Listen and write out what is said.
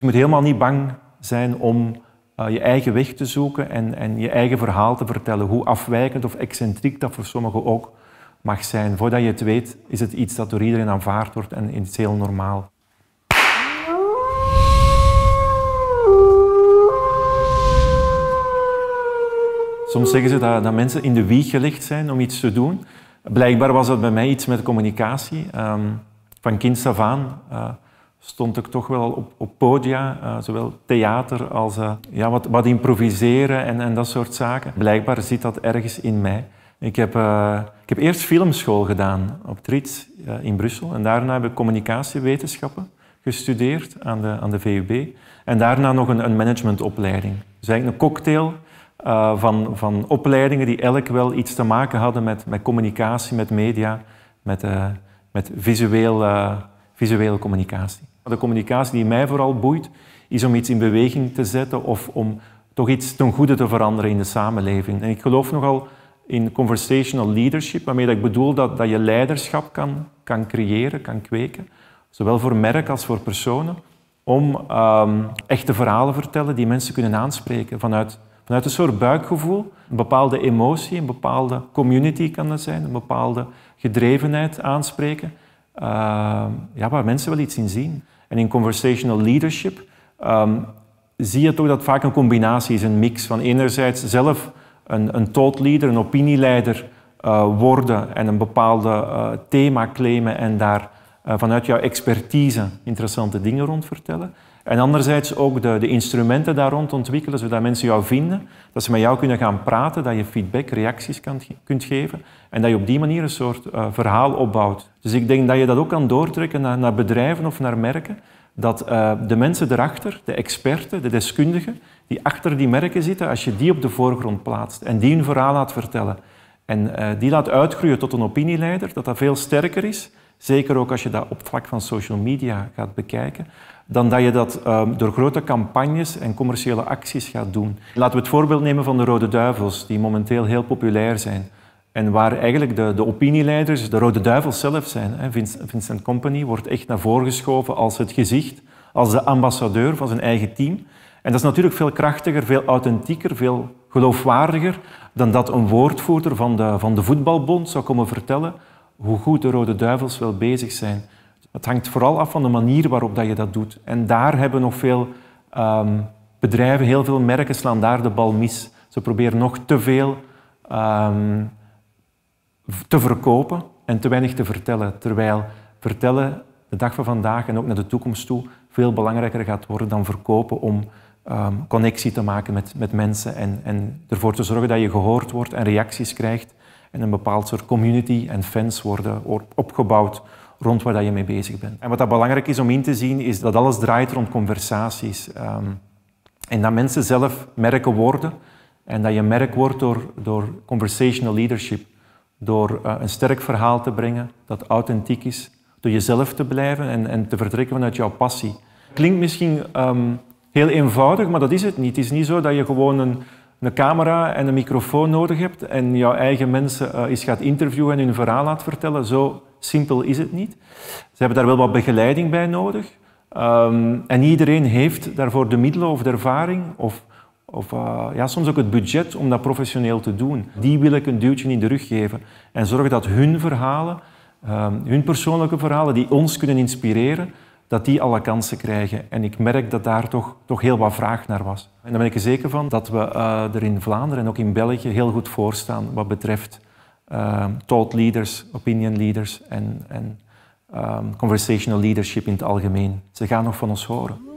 Je moet helemaal niet bang zijn om eh, je eigen weg te zoeken en, en je eigen verhaal te vertellen. Hoe afwijkend of excentriek dat voor sommigen ook mag zijn. Voordat je het weet, is het iets dat door iedereen aanvaard wordt en is heel normaal. Soms zeggen ze dat, mensen in de wieg gelegd zijn om iets te doen. Blijkbaar was dat bij mij iets met communicatie. Ehm, van kind af aan eh, stond ik toch wel op, op podia, eh, zowel theater als eh, ja, wat, wat improviseren en, en dat soort zaken. Blijkbaar zit dat ergens in mij. Ik heb, eh, ik heb eerst filmschool gedaan op Triet in Brussel en daarna heb ik communicatiewetenschappen gestudeerd aan de, aan de VUB en daarna nog een, een managementopleiding. Dus eigenlijk een cocktail van, van opleidingen die elk wel iets te maken hadden met, met communicatie, met media, met, met visueel visuele communicatie. De communicatie die mij vooral boeit, is om iets in beweging te zetten of om toch iets ten goede te veranderen in de samenleving. En ik geloof nogal in conversational leadership, waarmee dat ik bedoel dat, dat je leiderschap kan, kan creëren, kan kweken, zowel voor merk als voor personen, om ehm, echte verhalen vertellen die mensen kunnen aanspreken vanuit, vanuit een soort buikgevoel, een bepaalde emotie, een bepaalde community kan dat zijn, een bepaalde gedrevenheid aanspreken. Ehm, ja, waar mensen wel iets in zien. En in conversational leadership ehm, zie je toch dat vaak een combinatie is, een mix van enerzijds zelf een, een thought leader, een opinieleider eh, worden en een bepaalde eh, thema claimen en daar eh, vanuit jouw expertise interessante dingen rond vertellen. En anderzijds ook de, de, instrumenten daar rond ontwikkelen, zodat mensen jou vinden, dat ze met jou kunnen gaan praten, dat je feedback, reacties kan, kunt geven en dat je op die manier een soort eh, verhaal opbouwt. Dus ik denk dat je dat ook kan doortrekken naar, naar bedrijven of naar merken, dat eh, de mensen erachter, de experten, de deskundigen, die achter die merken zitten, als je die op de voorgrond plaatst en die hun verhaal laat vertellen en eh, die laat uitgroeien tot een opinieleider, dat dat veel sterker is zeker ook als je dat op vlak van social media gaat bekijken, dan dat je dat ehm, door grote campagnes en commerciële acties gaat doen. Laten we het voorbeeld nemen van de Rode Duivels, die momenteel heel populair zijn. En waar eigenlijk de, de opinieleiders de Rode Duivels zelf zijn. Hè. Vincent, Vincent Company wordt echt naar voren geschoven als het gezicht, als de ambassadeur van zijn eigen team. En dat is natuurlijk veel krachtiger, veel authentieker, veel geloofwaardiger dan dat een woordvoerder van de, van de voetbalbond zou komen vertellen hoe goed de Rode Duivels wel bezig zijn. Het hangt vooral af van de manier waarop dat je dat doet. En daar hebben nog veel ehm, bedrijven, heel veel merken slaan daar de bal mis. Ze proberen nog te veel ehm, te verkopen en te weinig te vertellen. Terwijl vertellen de dag van vandaag en ook naar de toekomst toe veel belangrijker gaat worden dan verkopen om ehm, connectie te maken met, met mensen en, en ervoor te zorgen dat je gehoord wordt en reacties krijgt en een bepaald soort community en fans worden opgebouwd rond waar je mee bezig bent. En wat dat belangrijk is om in te zien, is dat alles draait rond conversaties. Ehm, en dat mensen zelf merken worden en dat je merk wordt door, door conversational leadership. Door eh, een sterk verhaal te brengen dat authentiek is, door jezelf te blijven en, en te vertrekken vanuit jouw passie. Klinkt misschien ehm, heel eenvoudig, maar dat is het niet. Het is niet zo dat je gewoon een, een camera en een microfoon nodig hebt en jouw eigen mensen is eh, eens gaat interviewen en hun verhaal laat vertellen. Zo simpel is het niet. Ze hebben daar wel wat begeleiding bij nodig. Ehm, en iedereen heeft daarvoor de middelen of de ervaring of, of eh, ja, soms ook het budget om dat professioneel te doen. Die wil ik een duwtje in de rug geven en zorgen dat hun verhalen, ehm, hun persoonlijke verhalen, die ons kunnen inspireren, dat die alle kansen krijgen. En ik merk dat daar toch, toch heel wat vraag naar was. En daar ben ik er zeker van dat we eh, er in Vlaanderen en ook in België heel goed voor staan wat betreft ehm, thought leaders, opinion leaders en, en ehm, conversational leadership in het algemeen. Ze gaan nog van ons horen.